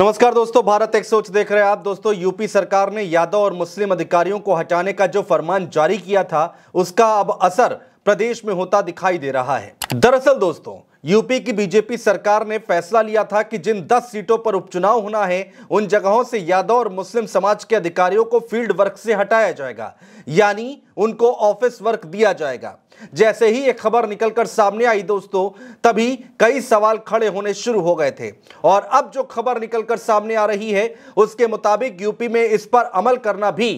नमस्कार दोस्तों भारत एक सोच देख रहे हैं आप दोस्तों यूपी सरकार ने यादव और मुस्लिम अधिकारियों को हटाने का जो फरमान जारी किया था उसका अब असर प्रदेश में होता दिखाई दे रहा है दरअसल दोस्तों यूपी की बीजेपी सरकार ने फैसला लिया था कि जिन 10 सीटों पर उपचुनाव होना है उन जगहों से यादव और मुस्लिम समाज के अधिकारियों को फील्ड वर्क से हटाया जाएगा यानी उनको ऑफिस वर्क दिया जाएगा जैसे ही एक खबर निकलकर सामने आई दोस्तों तभी कई सवाल खड़े होने शुरू हो गए थे और अब जो खबर निकलकर सामने आ रही है उसके मुताबिक यूपी में इस पर अमल करना भी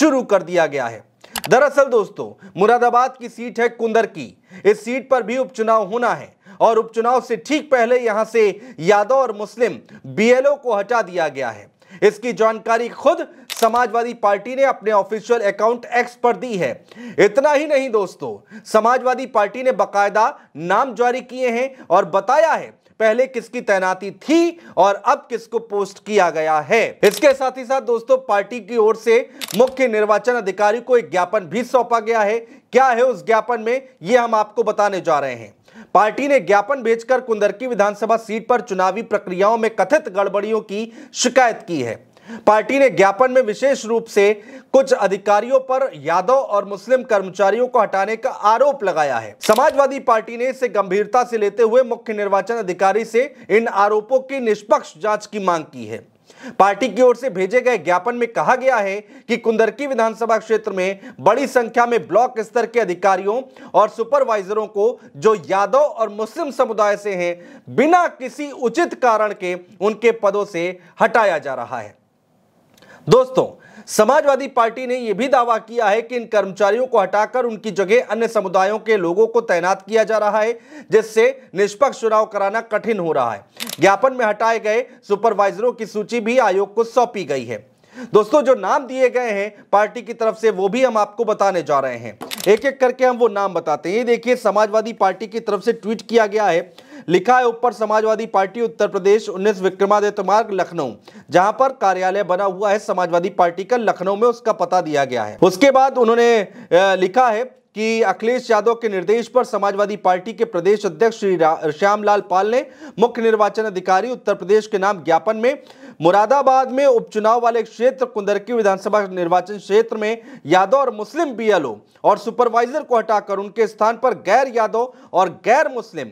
शुरू कर दिया गया है दरअसल दोस्तों मुरादाबाद की सीट है कुंदर की इस सीट पर भी उपचुनाव होना है और उपचुनाव से ठीक पहले यहां से यादव और मुस्लिम बीएलओ को हटा दिया गया है इसकी जानकारी खुद समाजवादी पार्टी ने अपने ऑफिशियल अकाउंट एक्स पर दी है इतना ही नहीं दोस्तों समाजवादी पार्टी ने बकायदा नाम जारी किए हैं और बताया है पहले किसकी तैनाती थी और अब किसको पोस्ट किया गया है इसके साथ ही साथ दोस्तों पार्टी की ओर से मुख्य निर्वाचन अधिकारी को एक ज्ञापन भी सौंपा गया है क्या है उस ज्ञापन में यह हम आपको बताने जा रहे हैं पार्टी ने ज्ञापन भेजकर कुंदरकी विधानसभा सीट पर चुनावी प्रक्रियाओं में कथित गड़बड़ियों की शिकायत की है पार्टी ने ज्ञापन में विशेष रूप से कुछ अधिकारियों पर यादव और मुस्लिम कर्मचारियों को हटाने का आरोप लगाया है समाजवादी पार्टी ने इसे गंभीरता से लेते हुए मुख्य निर्वाचन अधिकारी से इन आरोपों की निष्पक्ष जांच की मांग की है पार्टी की ओर से भेजे गए ज्ञापन में कहा गया है कि कुंदरकी विधानसभा क्षेत्र में बड़ी संख्या में ब्लॉक स्तर के अधिकारियों और सुपरवाइजरों को जो यादव और मुस्लिम समुदाय से हैं बिना किसी उचित कारण के उनके पदों से हटाया जा रहा है दोस्तों समाजवादी पार्टी ने यह भी दावा किया है कि इन कर्मचारियों को हटाकर उनकी जगह अन्य समुदायों के लोगों को तैनात किया जा रहा है जिससे निष्पक्ष चुनाव कराना कठिन हो रहा है ज्ञापन में हटाए गए सुपरवाइजरों की सूची भी आयोग को सौंपी गई है दोस्तों जो नाम दिए गए हैं पार्टी की तरफ से वो भी हम आपको बताने जा रहे हैं एक एक करके हम वो नाम बताते हैं ये देखिए समाजवादी पार्टी की तरफ से ट्वीट किया गया है लिखा है ऊपर समाजवादी पार्टी उत्तर प्रदेश उन्नीस विक्रमादित्य मार्ग लखनऊ जहां पर कार्यालय बना हुआ है समाजवादी पार्टी का लखनऊ में उसका पता दिया गया है उसके बाद उन्होंने लिखा है कि अखिलेश यादव के निर्देश पर समाजवादी पार्टी के प्रदेश अध्यक्ष श्री श्यामलाल पाल ने मुख्य निर्वाचन अधिकारी उत्तर प्रदेश के नाम ज्ञापन में मुरादाबाद में उपचुनाव वाले क्षेत्र कुंदरकी विधानसभा निर्वाचन क्षेत्र में यादव और मुस्लिम बीएलओ और सुपरवाइजर को हटाकर उनके स्थान पर गैर यादव और गैर मुस्लिम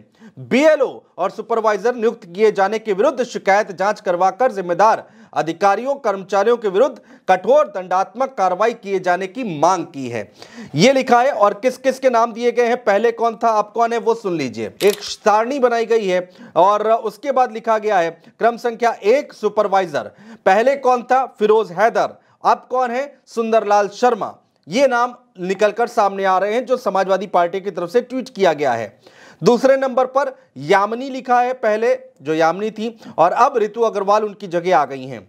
बीएलओ और सुपरवाइजर नियुक्त किए जाने के विरुद्ध शिकायत जांच करवाकर जिम्मेदार अधिकारियों कर्मचारियों के विरुद्ध कठोर दंडात्मक कार्रवाई किए जाने की मांग की है ये लिखा है और किस किस के नाम दिए गए हैं पहले कौन था आप कौन है वो सुन लीजिए एक सारणी बनाई गई है और उसके बाद लिखा गया है क्रम संख्या एक सुपरवाइजर पहले कौन था फिरोज हैदर अब कौन है सुंदरलाल शर्मा ये नाम निकलकर सामने आ रहे हैं जो समाजवादी पार्टी की तरफ से ट्वीट किया गया है दूसरे नंबर पर यामिनी लिखा है पहले जो यामिनी थी और अब ऋतु अग्रवाल उनकी जगह आ गई हैं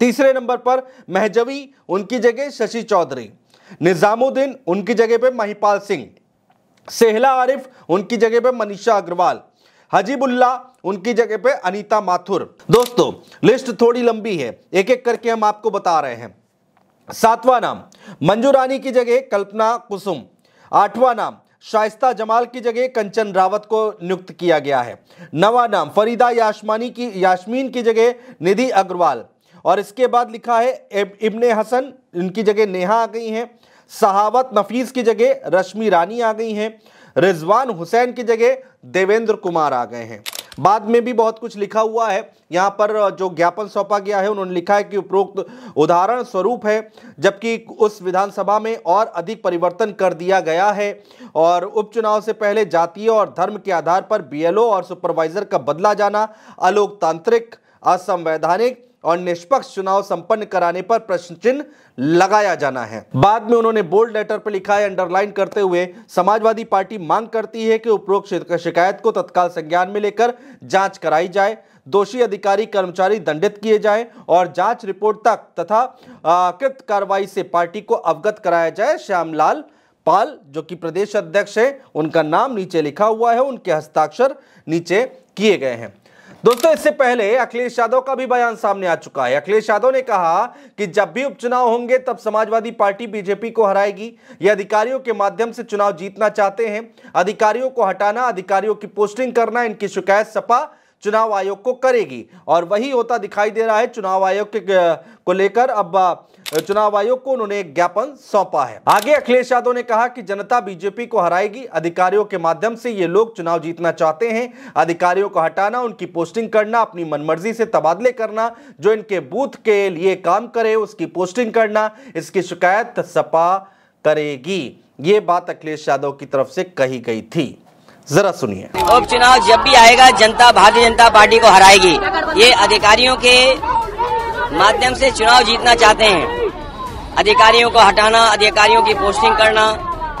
तीसरे नंबर पर महजवी उनकी जगह शशि चौधरी निज़ामुद्दीन उनकी जगह पे महिपाल सिंह सेहला आरिफ उनकी जगह पे मनीषा अग्रवाल हजीबुल्ला उनकी जगह पे अनीता माथुर दोस्तों लिस्ट थोड़ी लंबी है एक एक करके हम आपको बता रहे हैं सातवां नाम मंजू रानी की जगह कल्पना कुसुम आठवां नाम शाइस्ता जमाल की जगह कंचन रावत को नियुक्त किया गया है नवा नाम फरीदा याशमानी की याशमीन की जगह निधि अग्रवाल और इसके बाद लिखा है इबन हसन इनकी जगह नेहा आ गई हैं सहावत नफीस की जगह रश्मि रानी आ गई हैं रिजवान हुसैन की जगह देवेंद्र कुमार आ गए हैं बाद में भी बहुत कुछ लिखा हुआ है यहाँ पर जो ज्ञापन सौंपा गया है उन्होंने लिखा है कि उपरोक्त उदाहरण स्वरूप है जबकि उस विधानसभा में और अधिक परिवर्तन कर दिया गया है और उपचुनाव से पहले जातीय और धर्म के आधार पर बीएलओ और सुपरवाइजर का बदला जाना अलोकतांत्रिक असंवैधानिक और निष्पक्ष चुनाव संपन्न कराने पर प्रश्न चिन्ह लगाया जाना है बाद में उन्होंने बोल्ड लेटर पर लिखा है अंडरलाइन करते हुए समाजवादी पार्टी मांग करती है कि उपरोक्त शिकायत को तत्काल संज्ञान में लेकर जांच कराई जाए दोषी अधिकारी कर्मचारी दंडित किए जाए और जांच रिपोर्ट तक तथा कृत कार्रवाई से पार्टी को अवगत कराया जाए श्यामलाल पाल जो कि प्रदेश अध्यक्ष है उनका नाम नीचे लिखा हुआ है उनके हस्ताक्षर नीचे किए गए हैं दोस्तों इससे पहले अखिलेश यादव का भी बयान सामने आ चुका है अखिलेश यादव ने कहा कि जब भी उपचुनाव होंगे तब समाजवादी पार्टी बीजेपी को हराएगी ये अधिकारियों के माध्यम से चुनाव जीतना चाहते हैं अधिकारियों को हटाना अधिकारियों की पोस्टिंग करना इनकी शिकायत सपा चुनाव आयोग को करेगी और वही होता दिखाई दे रहा है चुनाव आयोग के को लेकर अब चुनाव आयोग को उन्होंने एक ज्ञापन सौंपा है आगे अखिलेश यादव ने कहा कि जनता बीजेपी को हराएगी अधिकारियों के माध्यम से ये लोग चुनाव जीतना चाहते हैं अधिकारियों को हटाना उनकी पोस्टिंग करना अपनी मनमर्जी से तबादले करना जो इनके बूथ के लिए काम करे उसकी पोस्टिंग करना इसकी शिकायत सपा करेगी ये बात अखिलेश यादव की तरफ से कही गई थी जरा सुनिए उपचुनाव जब भी आएगा जनता भारतीय जनता पार्टी को हराएगी ये अधिकारियों के माध्यम से चुनाव जीतना चाहते हैं अधिकारियों को हटाना अधिकारियों की पोस्टिंग करना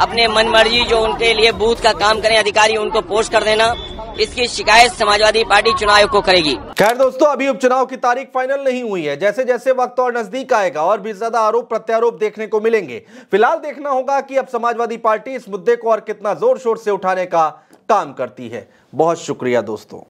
अपने मन मर्जी जो उनके लिए बूथ का काम करें अधिकारी उनको पोस्ट कर देना इसकी शिकायत समाजवादी पार्टी चुनाव को करेगी खैर दोस्तों अभी उपचुनाव की तारीख फाइनल नहीं हुई है जैसे जैसे वक्त और नजदीक आएगा और भी ज्यादा आरोप प्रत्यारोप देखने को मिलेंगे फिलहाल देखना होगा कि अब समाजवादी पार्टी इस मुद्दे को और कितना जोर शोर से उठाने का काम करती है बहुत शुक्रिया दोस्तों